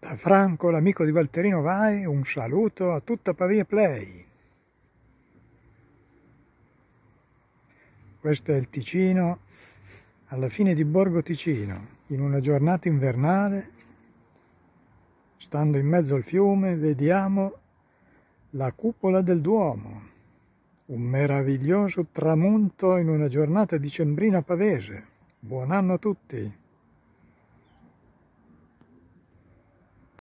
Da Franco, l'amico di Valterino Vai, un saluto a tutta Pavia Play. Questo è il Ticino, alla fine di Borgo Ticino, in una giornata invernale, stando in mezzo al fiume, vediamo la cupola del Duomo, un meraviglioso tramonto in una giornata dicembrina pavese. Buon anno a tutti!